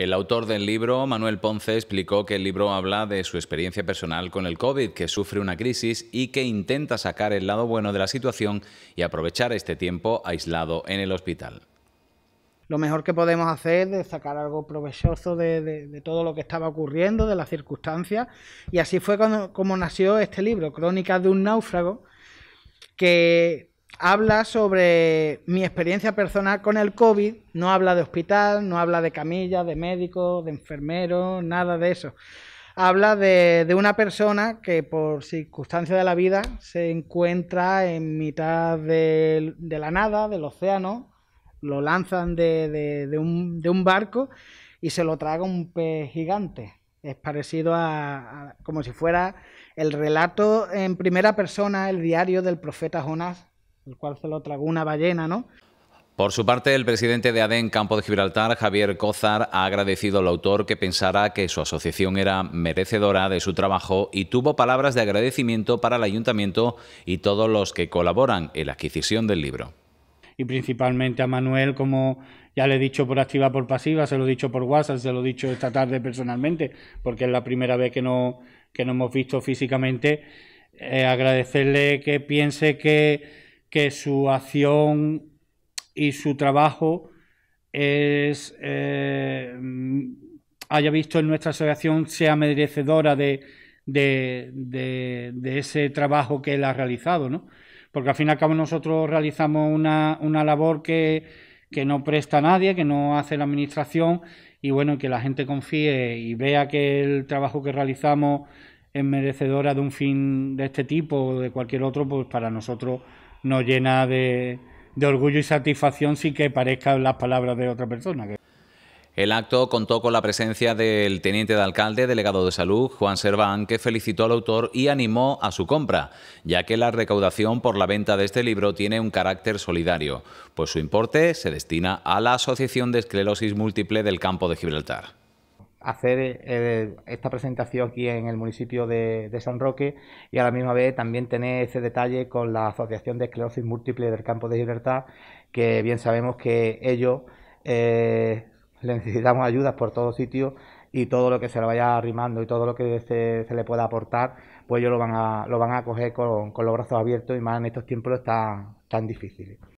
El autor del libro, Manuel Ponce, explicó que el libro habla de su experiencia personal con el COVID, que sufre una crisis y que intenta sacar el lado bueno de la situación y aprovechar este tiempo aislado en el hospital. Lo mejor que podemos hacer es sacar algo provechoso de, todo lo que estaba ocurriendo, de las circunstancias. Y así fue como, como nació este libro, Crónicas de un náufrago, que habla sobre mi experiencia personal con el COVID, no habla de hospital, no habla de camilla, de médico, de enfermero, nada de eso. Habla de, una persona que por circunstancia de la vida se encuentra en mitad de, la nada, del océano, lo lanzan de, un, barco y se lo traga un pez gigante. Es parecido a, como si fuera el relato en primera persona, el diario del profeta Jonás, el cual se lo tragó una ballena, ¿no? Por su parte, el presidente de ADEN Campo de Gibraltar, Javier Cozar, ha agradecido al autor que pensara que su asociación era merecedora de su trabajo y tuvo palabras de agradecimiento para el ayuntamiento y todos los que colaboran en la adquisición del libro. Y principalmente a Manuel, como ya le he dicho por activa, por pasiva, se lo he dicho por WhatsApp, se lo he dicho esta tarde personalmente, porque es la primera vez que no, que no hemos visto físicamente, eh, agradecerle que piense que que su acción y su trabajo es, eh, haya visto en nuestra asociación sea merecedora de, ese trabajo que él ha realizado, Porque al fin y al cabo nosotros realizamos una, labor que, que, no presta a nadie, que no hace la administración y bueno, que la gente confíe y vea que el trabajo que realizamos es merecedora de un fin de este tipo o de cualquier otro, pues para nosotros nos llena de, de orgullo y satisfacción sin que parezcan las palabras de otra persona. El acto contó con la presencia del teniente de alcalde, delegado de salud, Juan Serván, que felicitó al autor y animó a su compra, ya que la recaudación por la venta de este libro tiene un carácter solidario, pues su importe se destina a la Asociación de Esclerosis Múltiple del Campo de Gibraltar hacer eh, esta presentación aquí en el municipio de, San Roque y a la misma vez también tener ese detalle con la Asociación de Esclerosis Múltiple del Campo de Libertad, que bien sabemos que ellos eh, necesitamos ayudas por todos sitio y todo lo que se le vaya arrimando y todo lo que se, le pueda aportar, pues ellos lo van a, lo van a coger con, con los brazos abiertos y más en estos tiempos tan, tan difíciles.